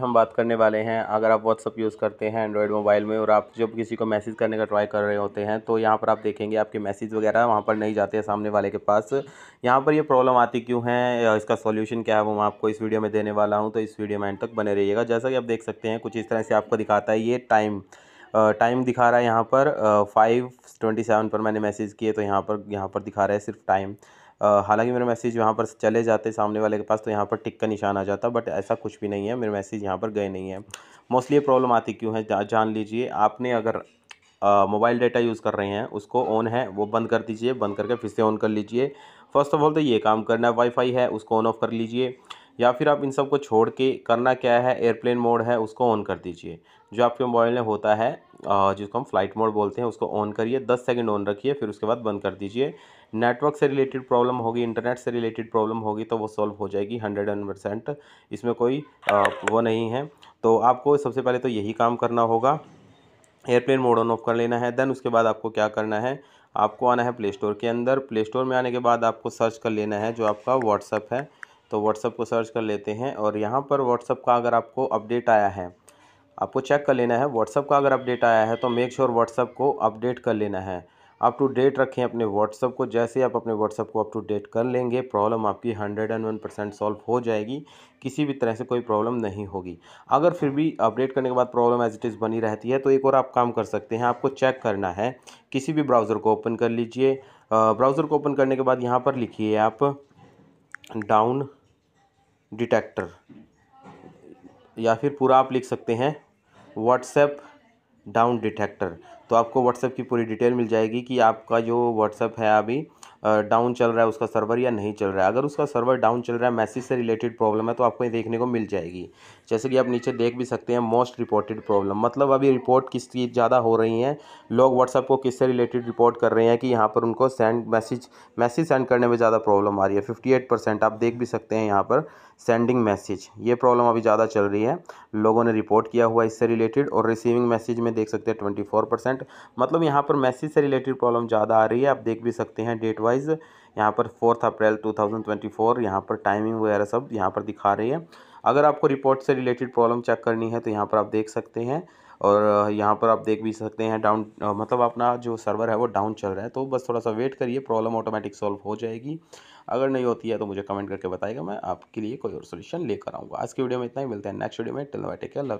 हम बात करने वाले हैं अगर आप व्हाट्सअप यूज़ करते हैं एंड्रॉयड मोबाइल में और आप जब किसी को मैसेज करने का ट्राई कर रहे होते हैं तो यहाँ पर आप देखेंगे आपके मैसेज वगैरह वहाँ पर नहीं जाते हैं सामने वाले के पास यहाँ पर ये यह प्रॉब्लम आती क्यों है इसका सॉल्यूशन क्या है वो मैं आपको इस वीडियो में देने वाला हूँ तो इस वीडियो में एंड तक बने रहिएगा जैसा कि आप देख सकते हैं कुछ इस तरह से आपको दिखाता है ये टाइम टाइम दिखा रहा है यहाँ पर फाइव ट्वेंटी सेवन पर मैंने मैसेज किए तो यहाँ पर यहाँ पर दिखा रहा है सिर्फ टाइम हालांकि मेरे मैसेज यहाँ पर चले जाते सामने वाले के पास तो यहाँ पर टिक का निशान आ जाता बट ऐसा कुछ भी नहीं है मेरे मैसेज यहाँ पर गए नहीं है मोस्टली ये प्रॉब्लम आती क्यों है जा, जान लीजिए आपने अगर मोबाइल डेटा यूज़ कर रहे हैं उसको ऑन है वो बंद कर दीजिए बंद करके फिर से ऑन कर लीजिए फर्स्ट ऑफ ऑल तो ये काम करना है वाईफाई है उसको ऑन ऑफ कर लीजिए या फिर आप इन सब को छोड़ के करना क्या है एयरप्लेन मोड है उसको ऑन कर दीजिए जो आपके मोबाइल में होता है जिसको हम फ्लाइट मोड बोलते हैं उसको ऑन करिए दस सेकेंड ऑन रखिए फिर उसके बाद बंद कर दीजिए नेटवर्क से रिलेटेड प्रॉब्लम होगी इंटरनेट से रिलेटेड प्रॉब्लम होगी तो वो सॉल्व हो जाएगी हंड्रेड एंड परसेंट इसमें कोई वो नहीं है तो आपको सबसे पहले तो यही काम करना होगा एयरप्लेन मोड ऑन ऑफ कर लेना है देन उसके बाद आपको क्या करना है आपको आना है प्ले स्टोर के अंदर प्ले स्टोर में आने के बाद आपको सर्च कर लेना है जो आपका व्हाट्सअप है तो व्हाट्सअप को सर्च कर लेते हैं और यहाँ पर व्हाट्सअप का अगर आपको अपडेट आया है आपको चेक कर लेना है व्हाट्सअप का अगर अपडेट आया है तो मेक श्योर व्हाट्सअप को अपडेट कर लेना है अप टू डेट रखें अपने व्हाट्सअप को जैसे आप अपने व्हाट्सअप को अप टू डेट कर लेंगे प्रॉब्लम आपकी hundred and one percent solve हो जाएगी किसी भी तरह से कोई प्रॉब्लम नहीं होगी अगर फिर भी अपडेट करने के बाद प्रॉब्लम एज इट इज़ बनी रहती है तो एक और आप काम कर सकते हैं आपको चेक करना है किसी भी ब्राउज़र को ओपन कर लीजिए ब्राउज़र को ओपन करने के बाद यहाँ पर लिखिए आप डाउन डिटेक्टर या फिर पूरा आप लिख सकते हैं व्हाट्सएप डाउन डिटेक्टर तो आपको व्हाट्सएप की पूरी डिटेल मिल जाएगी कि आपका जो व्हाट्सएप है अभी डाउन चल रहा है उसका सर्वर या नहीं चल रहा है अगर उसका सर्वर डाउन चल रहा है मैसेज से रिलेटेड प्रॉब्लम है तो आपको ये देखने को मिल जाएगी जैसे कि आप नीचे देख भी सकते हैं मोस्ट रिपोर्टेड प्रॉब्लम मतलब अभी रिपोर्ट चीज़ ज़्यादा हो रही हैं लोग व्हाट्सअप को किससे रिलेटेड रिपोर्ट कर रहे हैं कि यहाँ पर उनको सेंड मैसेज मैसेज सेंड करने में ज़्यादा प्रॉब्लम आ रही है फिफ्टी एट परसेंट आप देख भी सकते हैं यहाँ पर सेंडिंग मैसेज ये प्रॉब्लम अभी ज़्यादा चल रही है लोगों ने रिपोर्ट किया हुआ इससे रिलेटेड और रिसीविंग मैसेज में देख सकते हैं ट्वेंटी फोर परसेंट मतलब यहाँ पर मैसेज से रिलेटेड प्रॉब्लम ज़्यादा आ रही है आप देख भी सकते हैं डेट वाइज वाइज यहाँ पर फोर्थ अप्रैल 2024 थाउजेंड यहाँ पर टाइमिंग वगैरह सब यहाँ पर दिखा रही है अगर आपको रिपोर्ट से रिलेटेड प्रॉब्लम चेक करनी है तो यहाँ पर आप देख सकते हैं और यहाँ पर आप देख भी सकते हैं डाउन मतलब अपना जो सर्वर है वो डाउन चल रहा है तो बस थोड़ा सा वेट करिए प्रॉब्लम ऑटोमेटिक सॉल्व हो जाएगी अगर नहीं होती है तो मुझे कमेंट करके बताएगा मैं आपके लिए कोई और सोल्यूशन लेकर आऊँगा आज की वीडियो में इतना ही मिलता है नेक्स्ट वीडियो में टिल